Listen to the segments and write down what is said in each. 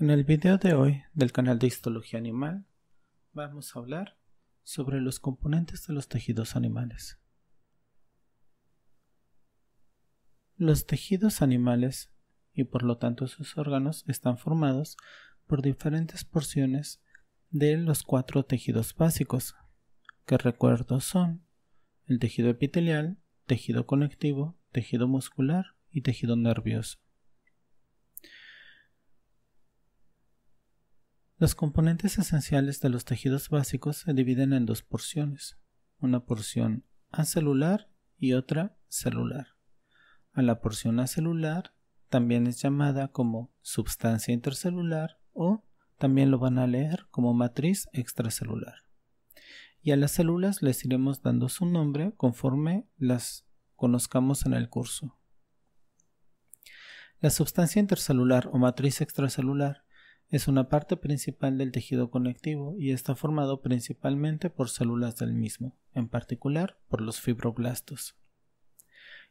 En el video de hoy del canal de Histología Animal vamos a hablar sobre los componentes de los tejidos animales. Los tejidos animales y por lo tanto sus órganos están formados por diferentes porciones de los cuatro tejidos básicos, que recuerdo son el tejido epitelial, tejido conectivo, tejido muscular y tejido nervioso. Los componentes esenciales de los tejidos básicos se dividen en dos porciones, una porción acelular y otra celular. A la porción acelular también es llamada como substancia intercelular o también lo van a leer como matriz extracelular. Y a las células les iremos dando su nombre conforme las conozcamos en el curso. La substancia intercelular o matriz extracelular es una parte principal del tejido conectivo y está formado principalmente por células del mismo, en particular por los fibroblastos.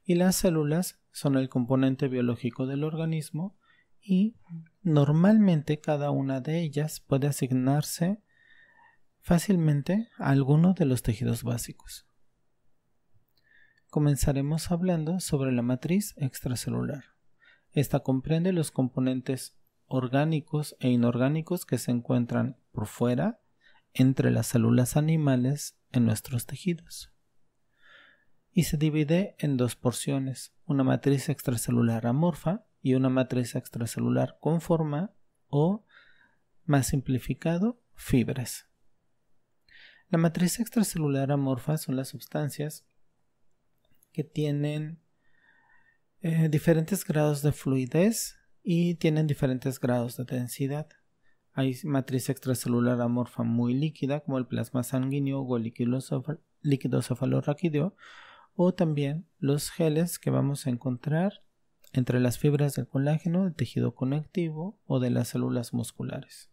Y las células son el componente biológico del organismo y normalmente cada una de ellas puede asignarse fácilmente a alguno de los tejidos básicos. Comenzaremos hablando sobre la matriz extracelular. Esta comprende los componentes orgánicos e inorgánicos que se encuentran por fuera, entre las células animales, en nuestros tejidos. Y se divide en dos porciones, una matriz extracelular amorfa y una matriz extracelular con forma o, más simplificado, fibras. La matriz extracelular amorfa son las sustancias que tienen eh, diferentes grados de fluidez y tienen diferentes grados de densidad. Hay matriz extracelular amorfa muy líquida como el plasma sanguíneo o el líquido cefalorraquídeo o también los geles que vamos a encontrar entre las fibras del colágeno, del tejido conectivo o de las células musculares.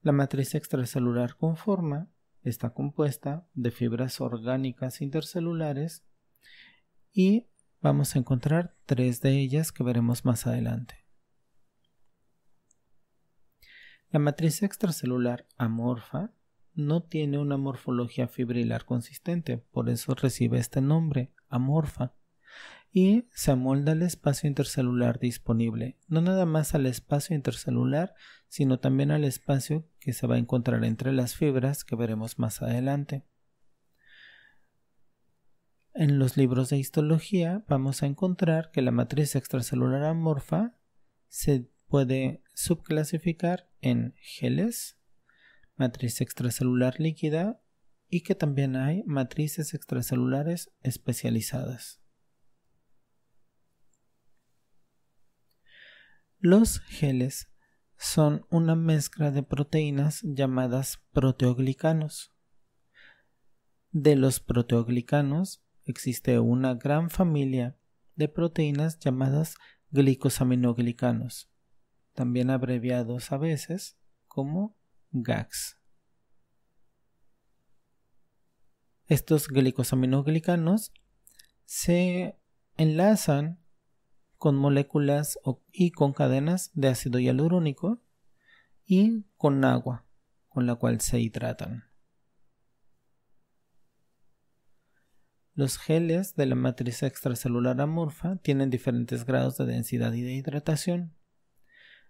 La matriz extracelular conforma está compuesta de fibras orgánicas intercelulares y Vamos a encontrar tres de ellas que veremos más adelante. La matriz extracelular amorfa no tiene una morfología fibrilar consistente, por eso recibe este nombre, amorfa, y se amolda al espacio intercelular disponible, no nada más al espacio intercelular, sino también al espacio que se va a encontrar entre las fibras que veremos más adelante. En los libros de histología vamos a encontrar que la matriz extracelular amorfa se puede subclasificar en geles, matriz extracelular líquida y que también hay matrices extracelulares especializadas. Los geles son una mezcla de proteínas llamadas proteoglicanos. De los proteoglicanos existe una gran familia de proteínas llamadas glicosaminoglicanos, también abreviados a veces como GACS. Estos glicosaminoglicanos se enlazan con moléculas y con cadenas de ácido hialurónico y con agua, con la cual se hidratan. Los geles de la matriz extracelular amorfa tienen diferentes grados de densidad y de hidratación.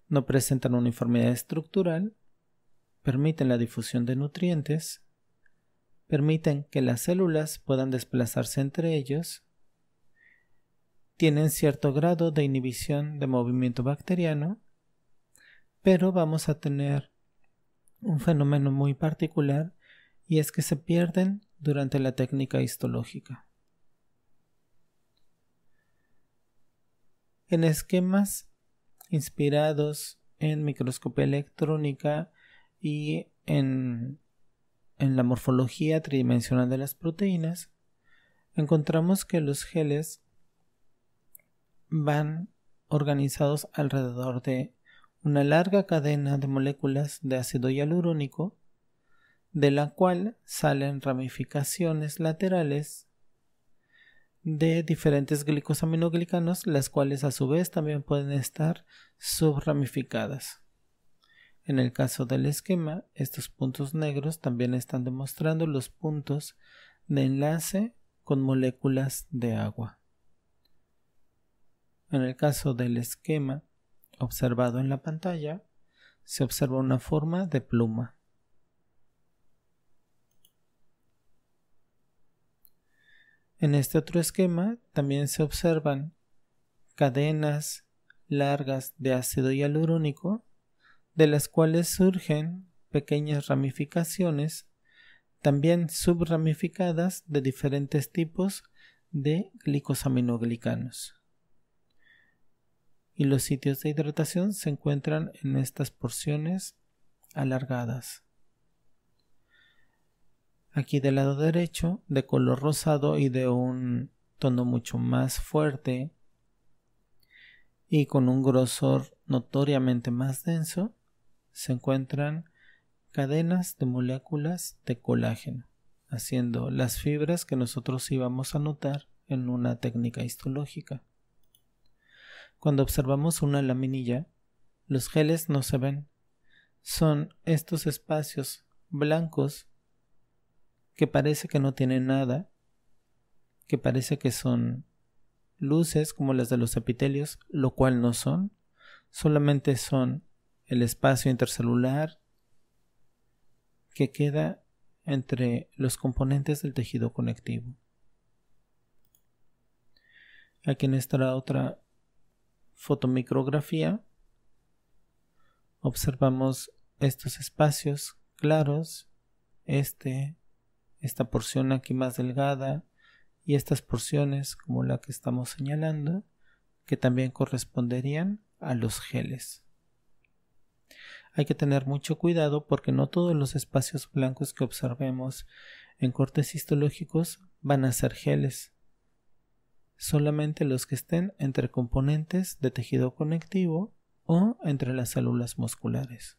No presentan uniformidad estructural, permiten la difusión de nutrientes, permiten que las células puedan desplazarse entre ellos, tienen cierto grado de inhibición de movimiento bacteriano, pero vamos a tener un fenómeno muy particular y es que se pierden durante la técnica histológica. En esquemas inspirados en microscopía electrónica y en, la morfología tridimensional de las proteínas, encontramos que los geles van organizados alrededor de una larga cadena de moléculas de ácido hialurónico de la cual salen ramificaciones laterales de diferentes glicosaminoglicanos, las cuales a su vez también pueden estar subramificadas. En el caso del esquema, estos puntos negros también están demostrando los puntos de enlace con moléculas de agua. En el caso del esquema observado en la pantalla, se observa una forma de pluma. En este otro esquema también se observan cadenas largas de ácido hialurónico, de las cuales surgen pequeñas ramificaciones, también subramificadas de diferentes tipos de glicosaminoglicanos. Y los sitios de hidratación se encuentran en estas porciones alargadas aquí del lado derecho de color rosado y de un tono mucho más fuerte y con un grosor notoriamente más denso se encuentran cadenas de moléculas de colágeno haciendo las fibras que nosotros íbamos a notar en una técnica histológica. Cuando observamos una laminilla, los geles no se ven. Son estos espacios blancos que parece que no tiene nada, que parece que son luces como las de los epitelios, lo cual no son, solamente son el espacio intercelular que queda entre los componentes del tejido conectivo. Aquí en esta otra fotomicrografía observamos estos espacios claros, este, esta porción aquí más delgada y estas porciones como la que estamos señalando que también corresponderían a los geles. Hay que tener mucho cuidado porque no todos los espacios blancos que observemos en cortes histológicos van a ser geles. Solamente los que estén entre componentes de tejido conectivo o entre las células musculares.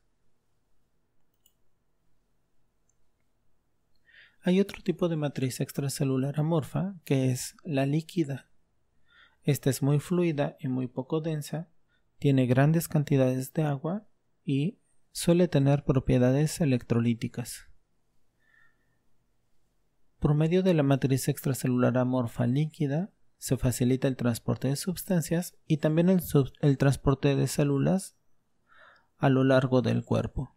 Hay otro tipo de matriz extracelular amorfa que es la líquida. Esta es muy fluida y muy poco densa, tiene grandes cantidades de agua y suele tener propiedades electrolíticas. Por medio de la matriz extracelular amorfa líquida, se facilita el transporte de sustancias y también el, transporte de células a lo largo del cuerpo.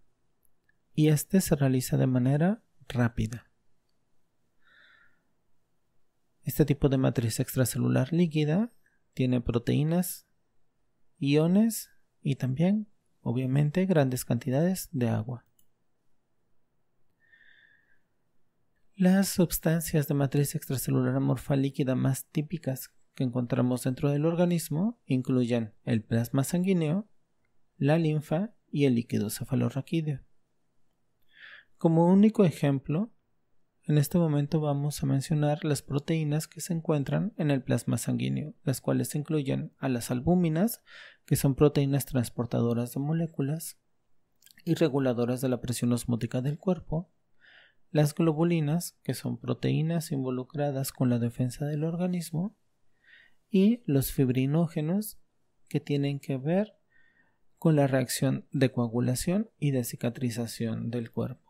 Y este se realiza de manera rápida. Este tipo de matriz extracelular líquida tiene proteínas, iones y también, obviamente, grandes cantidades de agua. Las sustancias de matriz extracelular amorfa líquida más típicas que encontramos dentro del organismo incluyen el plasma sanguíneo, la linfa y el líquido cefalorraquídeo. Como único ejemplo, en este momento vamos a mencionar las proteínas que se encuentran en el plasma sanguíneo, las cuales incluyen a las albúminas, que son proteínas transportadoras de moléculas y reguladoras de la presión osmótica del cuerpo, las globulinas, que son proteínas involucradas con la defensa del organismo, y los fibrinógenos, que tienen que ver con la reacción de coagulación y de cicatrización del cuerpo.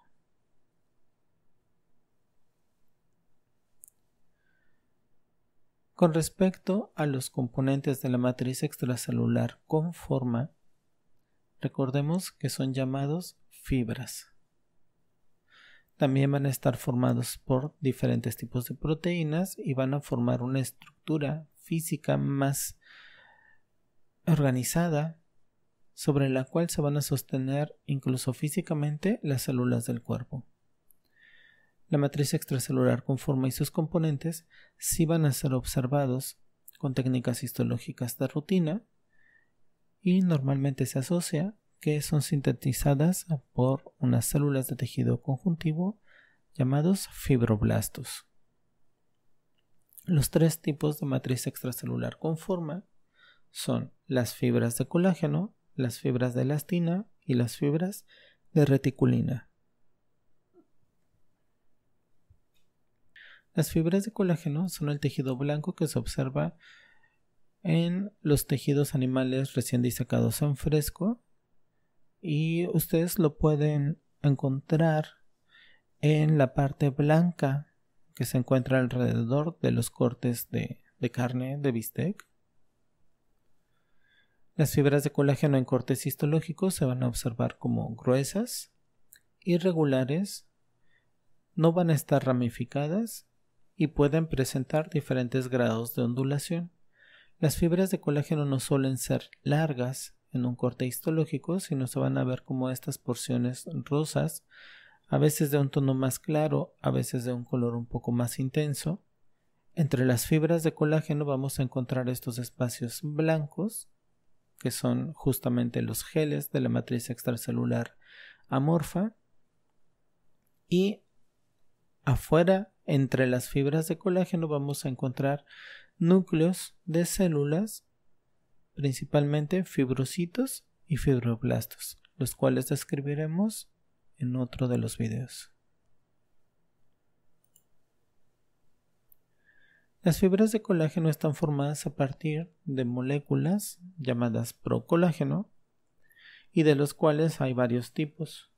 Con respecto a los componentes de la matriz extracelular con forma, recordemos que son llamados fibras. También van a estar formados por diferentes tipos de proteínas y van a formar una estructura física más organizada sobre la cual se van a sostener incluso físicamente las células del cuerpo. La matriz extracelular con forma y sus componentes sí van a ser observados con técnicas histológicas de rutina y normalmente se asocia que son sintetizadas por unas células de tejido conjuntivo llamados fibroblastos. Los tres tipos de matriz extracelular con forma son las fibras de colágeno, las fibras de elastina y las fibras de reticulina. Las fibras de colágeno son el tejido blanco que se observa en los tejidos animales recién disecados en fresco y ustedes lo pueden encontrar en la parte blanca que se encuentra alrededor de los cortes de, de carne de bistec. Las fibras de colágeno en cortes histológicos se van a observar como gruesas, irregulares, no van a estar ramificadas y pueden presentar diferentes grados de ondulación. Las fibras de colágeno no suelen ser largas en un corte histológico, sino se van a ver como estas porciones rosas, a veces de un tono más claro, a veces de un color un poco más intenso. Entre las fibras de colágeno vamos a encontrar estos espacios blancos, que son justamente los geles de la matriz extracelular amorfa, y afuera entre las fibras de colágeno vamos a encontrar núcleos de células, principalmente fibrocitos y fibroblastos, los cuales describiremos en otro de los videos. Las fibras de colágeno están formadas a partir de moléculas llamadas procolágeno y de los cuales hay varios tipos.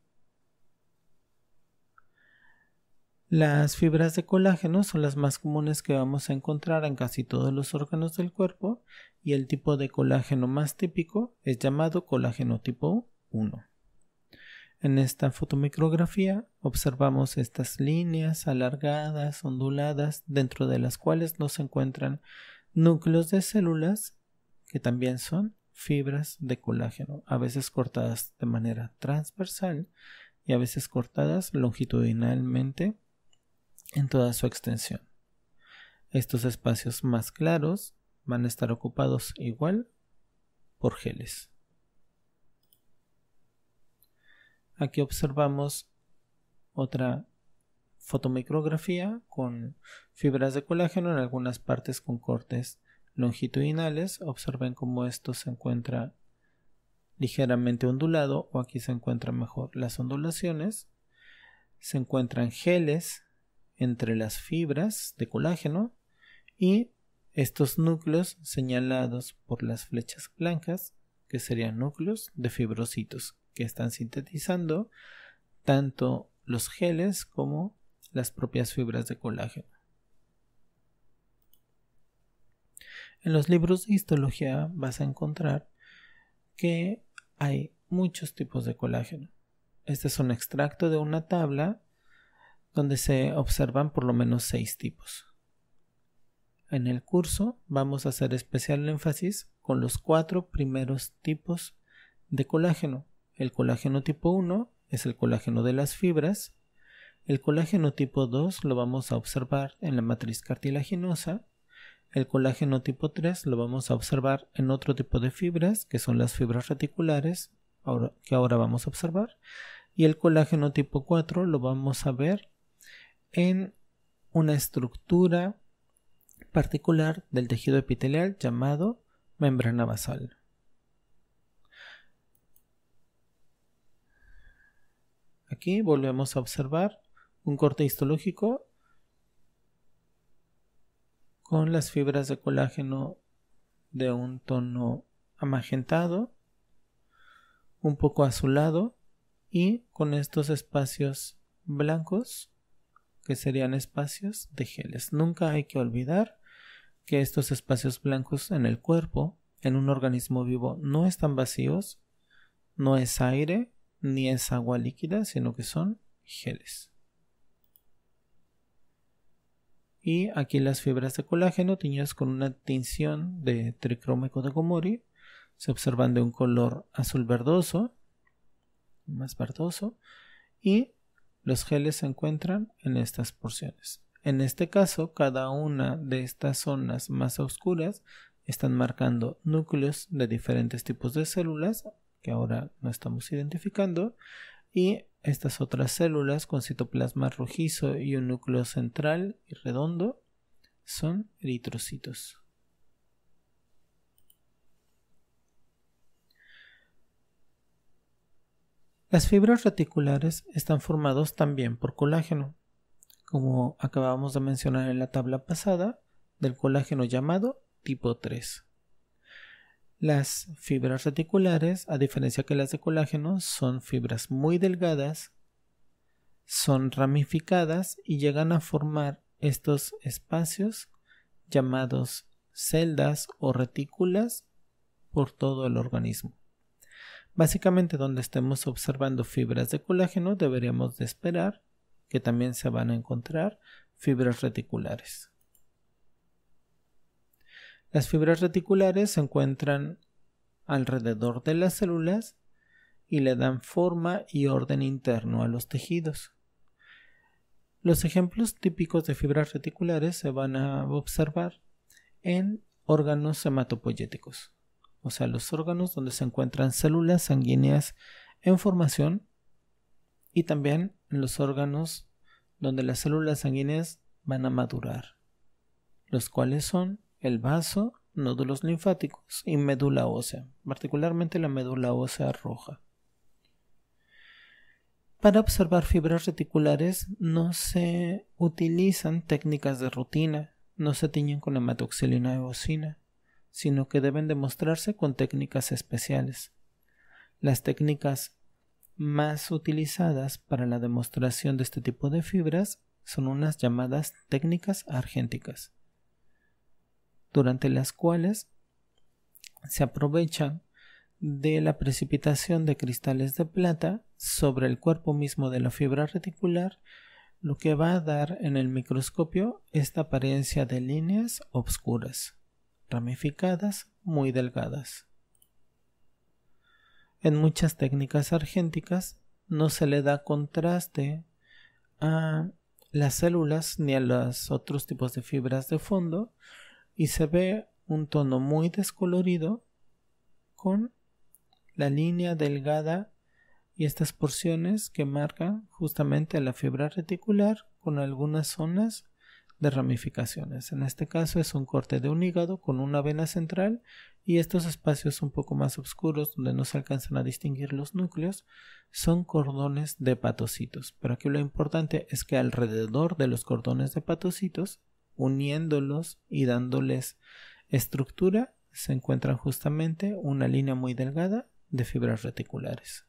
Las fibras de colágeno son las más comunes que vamos a encontrar en casi todos los órganos del cuerpo y el tipo de colágeno más típico es llamado colágeno tipo 1. En esta fotomicrografía observamos estas líneas alargadas, onduladas, dentro de las cuales nos encuentran núcleos de células que también son fibras de colágeno, a veces cortadas de manera transversal y a veces cortadas longitudinalmente en toda su extensión. Estos espacios más claros van a estar ocupados igual por geles. Aquí observamos otra fotomicrografía con fibras de colágeno en algunas partes con cortes longitudinales. Observen cómo esto se encuentra ligeramente ondulado o aquí se encuentran mejor las ondulaciones. Se encuentran geles entre las fibras de colágeno y estos núcleos señalados por las flechas blancas, que serían núcleos de fibrocitos que están sintetizando tanto los geles como las propias fibras de colágeno. En los libros de histología vas a encontrar que hay muchos tipos de colágeno. Este es un extracto de una tabla donde se observan por lo menos seis tipos. En el curso vamos a hacer especial énfasis con los cuatro primeros tipos de colágeno. El colágeno tipo 1 es el colágeno de las fibras. El colágeno tipo 2 lo vamos a observar en la matriz cartilaginosa. El colágeno tipo 3 lo vamos a observar en otro tipo de fibras, que son las fibras reticulares, que ahora vamos a observar. Y el colágeno tipo 4 lo vamos a ver en una estructura particular del tejido epitelial llamado membrana basal. Aquí volvemos a observar un corte histológico con las fibras de colágeno de un tono amagentado, un poco azulado y con estos espacios blancos que serían espacios de geles. Nunca hay que olvidar que estos espacios blancos en el cuerpo, en un organismo vivo, no están vacíos, no es aire, ni es agua líquida, sino que son geles. Y aquí las fibras de colágeno teñidas con una tinción de tricrómico de Gomori se observan de un color azul verdoso, más verdoso, y los geles se encuentran en estas porciones. En este caso, cada una de estas zonas más oscuras están marcando núcleos de diferentes tipos de células que ahora no estamos identificando y estas otras células con citoplasma rojizo y un núcleo central y redondo son eritrocitos. Las fibras reticulares están formadas también por colágeno, como acabamos de mencionar en la tabla pasada, del colágeno llamado tipo 3. Las fibras reticulares, a diferencia que las de colágeno, son fibras muy delgadas, son ramificadas y llegan a formar estos espacios llamados celdas o retículas por todo el organismo. Básicamente donde estemos observando fibras de colágeno deberíamos de esperar que también se van a encontrar fibras reticulares. Las fibras reticulares se encuentran alrededor de las células y le dan forma y orden interno a los tejidos. Los ejemplos típicos de fibras reticulares se van a observar en órganos hematopoyéticos o sea, los órganos donde se encuentran células sanguíneas en formación y también en los órganos donde las células sanguíneas van a madurar, los cuales son el vaso, nódulos linfáticos y médula ósea, particularmente la médula ósea roja. Para observar fibras reticulares no se utilizan técnicas de rutina, no se tiñen con hematoxilina y de sino que deben demostrarse con técnicas especiales. Las técnicas más utilizadas para la demostración de este tipo de fibras son unas llamadas técnicas argénticas, durante las cuales se aprovechan de la precipitación de cristales de plata sobre el cuerpo mismo de la fibra reticular, lo que va a dar en el microscopio esta apariencia de líneas obscuras ramificadas muy delgadas. En muchas técnicas argénticas no se le da contraste a las células ni a los otros tipos de fibras de fondo y se ve un tono muy descolorido con la línea delgada y estas porciones que marcan justamente la fibra reticular con algunas zonas de ramificaciones. En este caso es un corte de un hígado con una vena central y estos espacios un poco más oscuros donde no se alcanzan a distinguir los núcleos son cordones de patocitos. Pero aquí lo importante es que alrededor de los cordones de patocitos, uniéndolos y dándoles estructura, se encuentran justamente una línea muy delgada de fibras reticulares.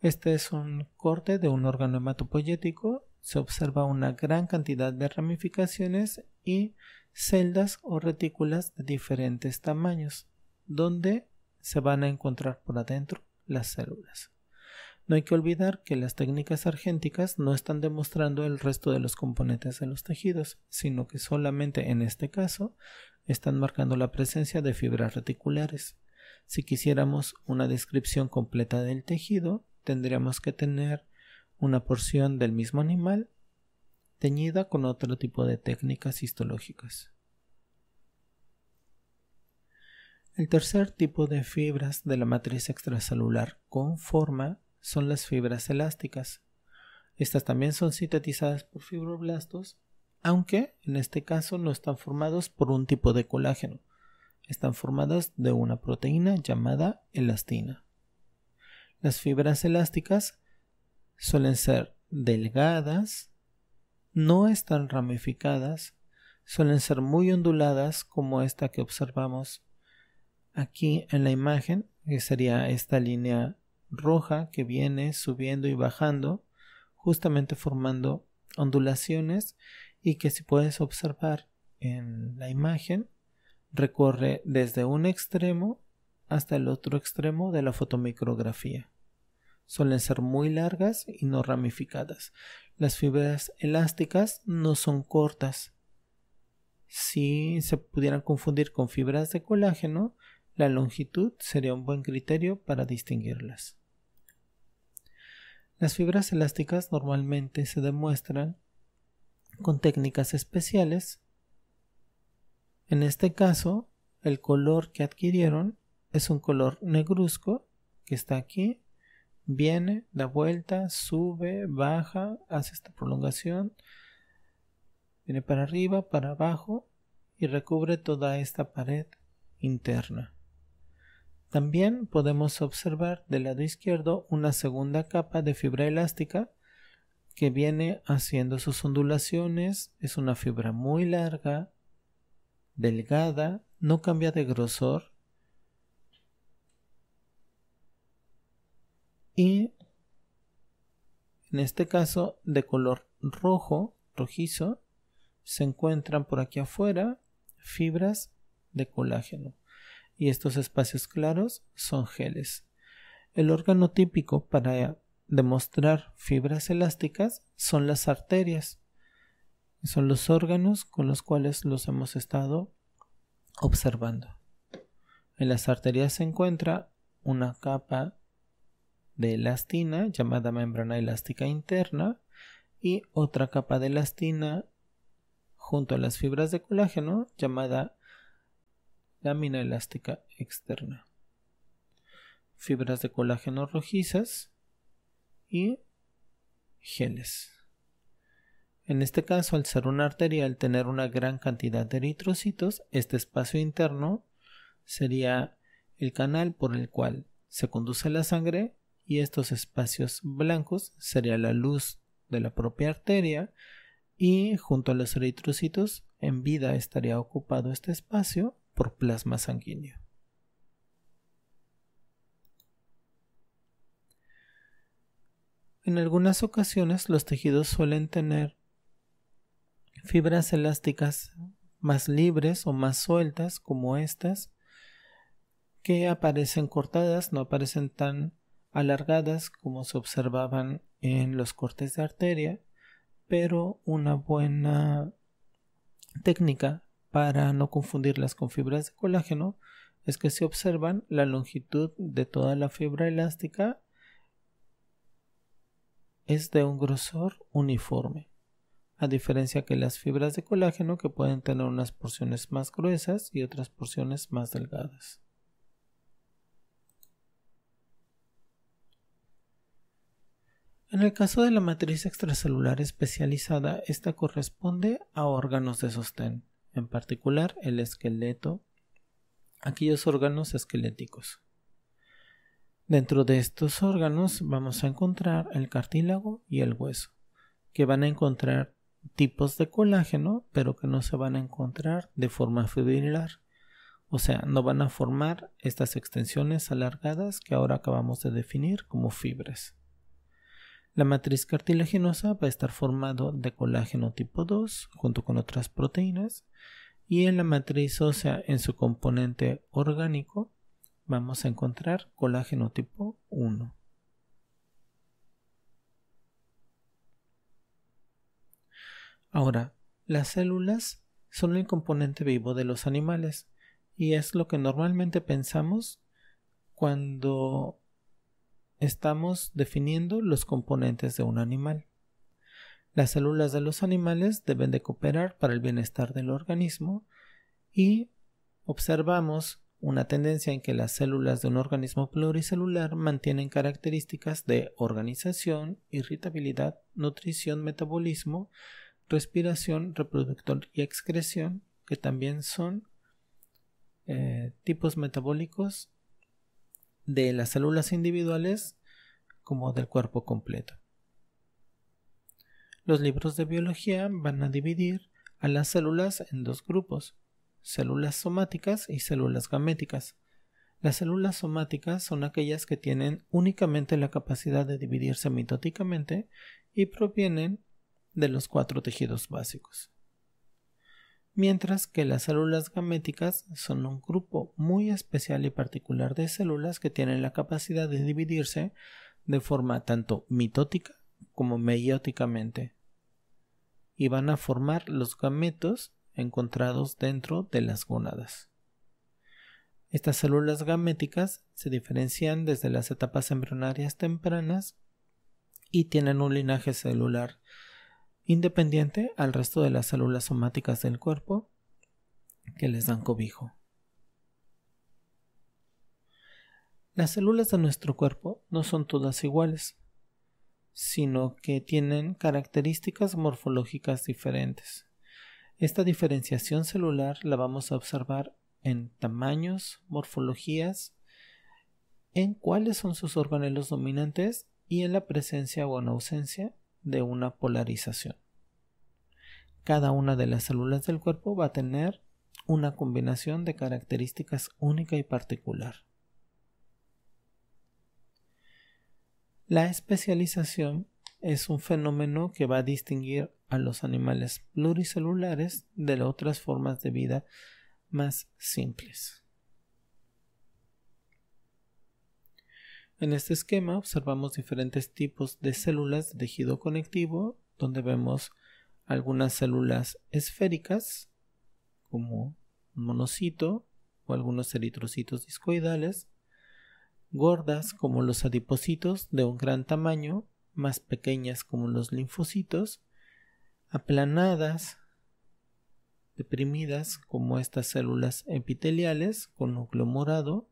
Este es un corte de un órgano hematopoyético se observa una gran cantidad de ramificaciones y celdas o retículas de diferentes tamaños, donde se van a encontrar por adentro las células. No hay que olvidar que las técnicas argénticas no están demostrando el resto de los componentes de los tejidos, sino que solamente en este caso están marcando la presencia de fibras reticulares. Si quisiéramos una descripción completa del tejido, tendríamos que tener una porción del mismo animal teñida con otro tipo de técnicas histológicas. El tercer tipo de fibras de la matriz extracelular con forma son las fibras elásticas. Estas también son sintetizadas por fibroblastos, aunque en este caso no están formados por un tipo de colágeno, están formadas de una proteína llamada elastina. Las fibras elásticas suelen ser delgadas, no están ramificadas, suelen ser muy onduladas como esta que observamos aquí en la imagen, que sería esta línea roja que viene subiendo y bajando, justamente formando ondulaciones y que si puedes observar en la imagen, recorre desde un extremo hasta el otro extremo de la fotomicrografía. Suelen ser muy largas y no ramificadas. Las fibras elásticas no son cortas. Si se pudieran confundir con fibras de colágeno, la longitud sería un buen criterio para distinguirlas. Las fibras elásticas normalmente se demuestran con técnicas especiales. En este caso, el color que adquirieron es un color negruzco que está aquí viene, da vuelta, sube, baja, hace esta prolongación, viene para arriba, para abajo y recubre toda esta pared interna. También podemos observar del lado izquierdo una segunda capa de fibra elástica que viene haciendo sus ondulaciones. Es una fibra muy larga, delgada, no cambia de grosor, y en este caso de color rojo, rojizo, se encuentran por aquí afuera fibras de colágeno y estos espacios claros son geles. El órgano típico para demostrar fibras elásticas son las arterias. Son los órganos con los cuales los hemos estado observando. En las arterias se encuentra una capa de elastina llamada membrana elástica interna y otra capa de elastina junto a las fibras de colágeno llamada lámina elástica externa. Fibras de colágeno rojizas y geles. En este caso, al ser una arteria, al tener una gran cantidad de eritrocitos, este espacio interno sería el canal por el cual se conduce la sangre y estos espacios blancos sería la luz de la propia arteria y junto a los eritrocitos en vida estaría ocupado este espacio por plasma sanguíneo. En algunas ocasiones los tejidos suelen tener fibras elásticas más libres o más sueltas como estas que aparecen cortadas, no aparecen tan alargadas como se observaban en los cortes de arteria, pero una buena técnica para no confundirlas con fibras de colágeno es que se observan la longitud de toda la fibra elástica es de un grosor uniforme, a diferencia que las fibras de colágeno que pueden tener unas porciones más gruesas y otras porciones más delgadas. En el caso de la matriz extracelular especializada, esta corresponde a órganos de sostén, en particular el esqueleto, aquellos órganos esqueléticos. Dentro de estos órganos vamos a encontrar el cartílago y el hueso, que van a encontrar tipos de colágeno, pero que no se van a encontrar de forma fibrilar. O sea, no van a formar estas extensiones alargadas que ahora acabamos de definir como fibras. La matriz cartilaginosa va a estar formada de colágeno tipo 2 junto con otras proteínas y en la matriz ósea en su componente orgánico vamos a encontrar colágeno tipo 1. Ahora, las células son el componente vivo de los animales y es lo que normalmente pensamos cuando estamos definiendo los componentes de un animal. Las células de los animales deben de cooperar para el bienestar del organismo y observamos una tendencia en que las células de un organismo pluricelular mantienen características de organización, irritabilidad, nutrición, metabolismo, respiración, reproductor y excreción, que también son eh, tipos metabólicos de las células individuales como del cuerpo completo. Los libros de biología van a dividir a las células en dos grupos, células somáticas y células gaméticas. Las células somáticas son aquellas que tienen únicamente la capacidad de dividirse mitóticamente y provienen de los cuatro tejidos básicos mientras que las células gaméticas son un grupo muy especial y particular de células que tienen la capacidad de dividirse de forma tanto mitótica como meióticamente y van a formar los gametos encontrados dentro de las gónadas. Estas células gaméticas se diferencian desde las etapas embrionarias tempranas y tienen un linaje celular independiente al resto de las células somáticas del cuerpo que les dan cobijo. Las células de nuestro cuerpo no son todas iguales, sino que tienen características morfológicas diferentes. Esta diferenciación celular la vamos a observar en tamaños, morfologías, en cuáles son sus organelos dominantes y en la presencia o en ausencia de una polarización. Cada una de las células del cuerpo va a tener una combinación de características única y particular. La especialización es un fenómeno que va a distinguir a los animales pluricelulares de otras formas de vida más simples. En este esquema observamos diferentes tipos de células de tejido conectivo, donde vemos algunas células esféricas, como monocito o algunos eritrocitos discoidales, gordas como los adipocitos de un gran tamaño, más pequeñas como los linfocitos, aplanadas, deprimidas como estas células epiteliales con núcleo morado,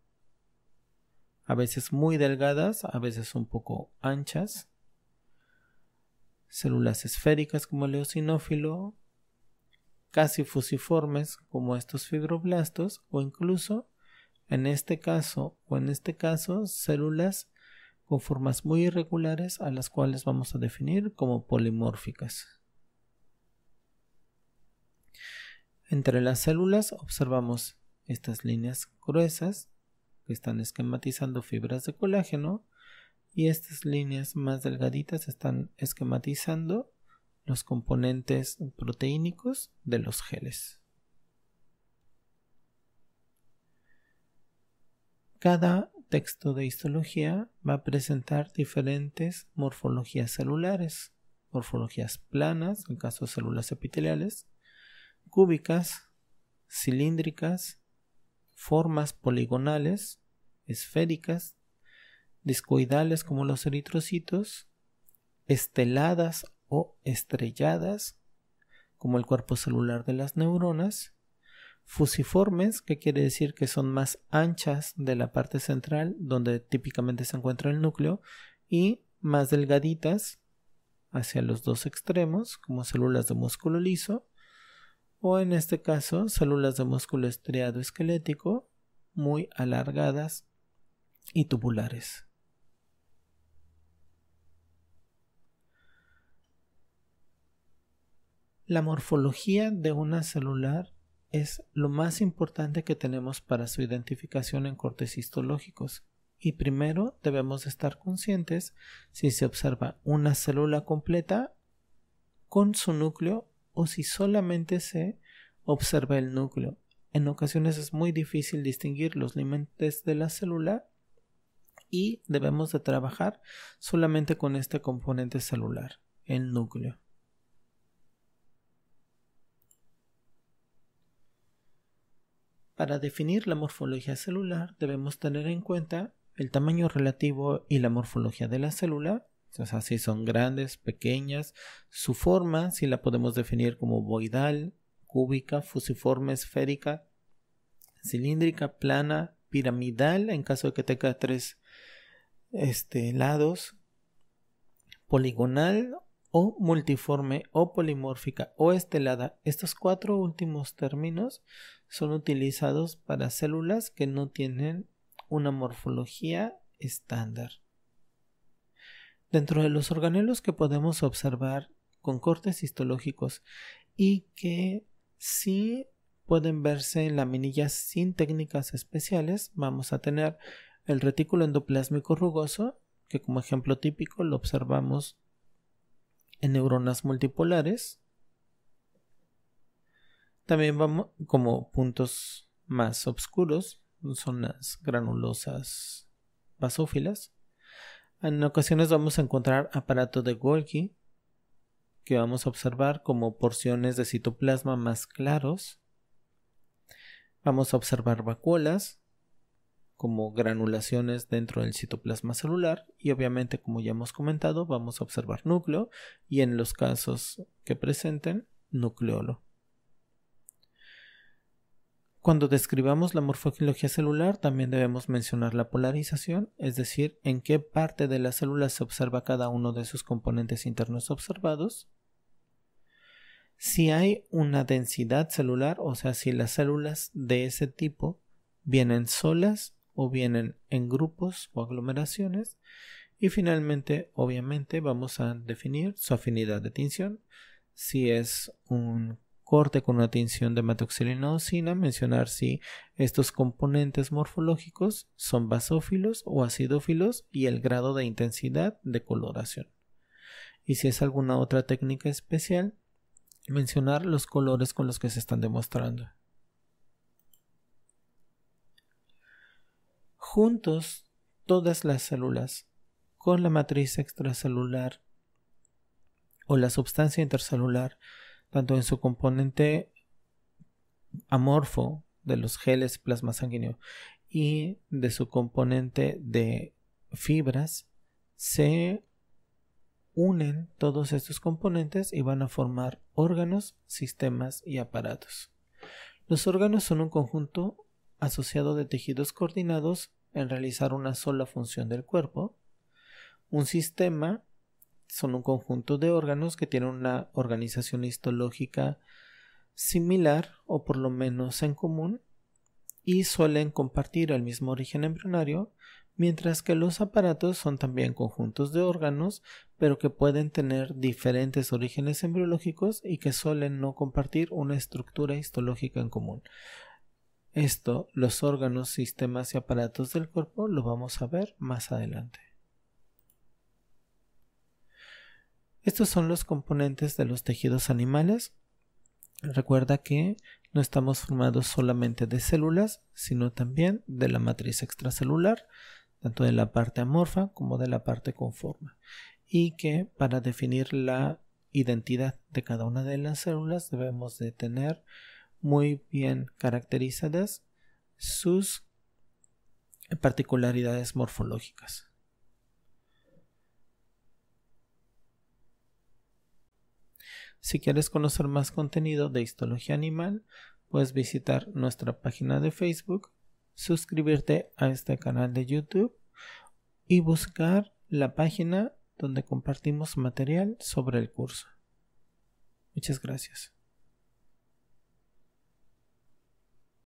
a veces muy delgadas, a veces un poco anchas, células esféricas como el eosinófilo, casi fusiformes como estos fibroblastos o incluso en este caso o en este caso células con formas muy irregulares a las cuales vamos a definir como polimórficas. Entre las células observamos estas líneas gruesas que están esquematizando fibras de colágeno y estas líneas más delgaditas están esquematizando los componentes proteínicos de los geles. Cada texto de histología va a presentar diferentes morfologías celulares, morfologías planas, en caso de células epiteliales, cúbicas, cilíndricas, formas poligonales, esféricas, discoidales como los eritrocitos, esteladas o estrelladas, como el cuerpo celular de las neuronas, fusiformes, que quiere decir que son más anchas de la parte central, donde típicamente se encuentra el núcleo, y más delgaditas hacia los dos extremos, como células de músculo liso, o en este caso células de músculo estriado esquelético muy alargadas y tubulares. La morfología de una celular es lo más importante que tenemos para su identificación en cortes histológicos. Y primero debemos estar conscientes si se observa una célula completa con su núcleo o si solamente se observa el núcleo. En ocasiones es muy difícil distinguir los límites de la célula y debemos de trabajar solamente con este componente celular, el núcleo. Para definir la morfología celular debemos tener en cuenta el tamaño relativo y la morfología de la célula, entonces así son grandes, pequeñas. Su forma, si la podemos definir como voidal, cúbica, fusiforme, esférica, cilíndrica, plana, piramidal, en caso de que tenga tres este, lados, poligonal o multiforme o polimórfica o estelada. Estos cuatro últimos términos son utilizados para células que no tienen una morfología estándar. Dentro de los organelos que podemos observar con cortes histológicos y que sí pueden verse en laminillas sin técnicas especiales, vamos a tener el retículo endoplásmico rugoso, que como ejemplo típico lo observamos en neuronas multipolares. También vamos como puntos más oscuros, las granulosas basófilas. En ocasiones vamos a encontrar aparato de Golgi que vamos a observar como porciones de citoplasma más claros. Vamos a observar vacuolas como granulaciones dentro del citoplasma celular y obviamente como ya hemos comentado vamos a observar núcleo y en los casos que presenten nucleolo. Cuando describamos la morfología celular, también debemos mencionar la polarización, es decir, en qué parte de la célula se observa cada uno de sus componentes internos observados. Si hay una densidad celular, o sea, si las células de ese tipo vienen solas o vienen en grupos o aglomeraciones. Y finalmente, obviamente, vamos a definir su afinidad de tinción, si es un corte con una tinción de o mencionar si estos componentes morfológicos son basófilos o acidófilos y el grado de intensidad de coloración. Y si es alguna otra técnica especial, mencionar los colores con los que se están demostrando. Juntos, todas las células con la matriz extracelular o la sustancia intercelular tanto en su componente amorfo de los geles plasma sanguíneo y de su componente de fibras, se unen todos estos componentes y van a formar órganos, sistemas y aparatos. Los órganos son un conjunto asociado de tejidos coordinados en realizar una sola función del cuerpo. Un sistema son un conjunto de órganos que tienen una organización histológica similar o por lo menos en común y suelen compartir el mismo origen embrionario, mientras que los aparatos son también conjuntos de órganos, pero que pueden tener diferentes orígenes embriológicos y que suelen no compartir una estructura histológica en común. Esto, los órganos, sistemas y aparatos del cuerpo, lo vamos a ver más adelante. Estos son los componentes de los tejidos animales. Recuerda que no estamos formados solamente de células, sino también de la matriz extracelular, tanto de la parte amorfa como de la parte conforma, Y que para definir la identidad de cada una de las células debemos de tener muy bien caracterizadas sus particularidades morfológicas. Si quieres conocer más contenido de histología animal, puedes visitar nuestra página de Facebook, suscribirte a este canal de YouTube y buscar la página donde compartimos material sobre el curso. Muchas gracias.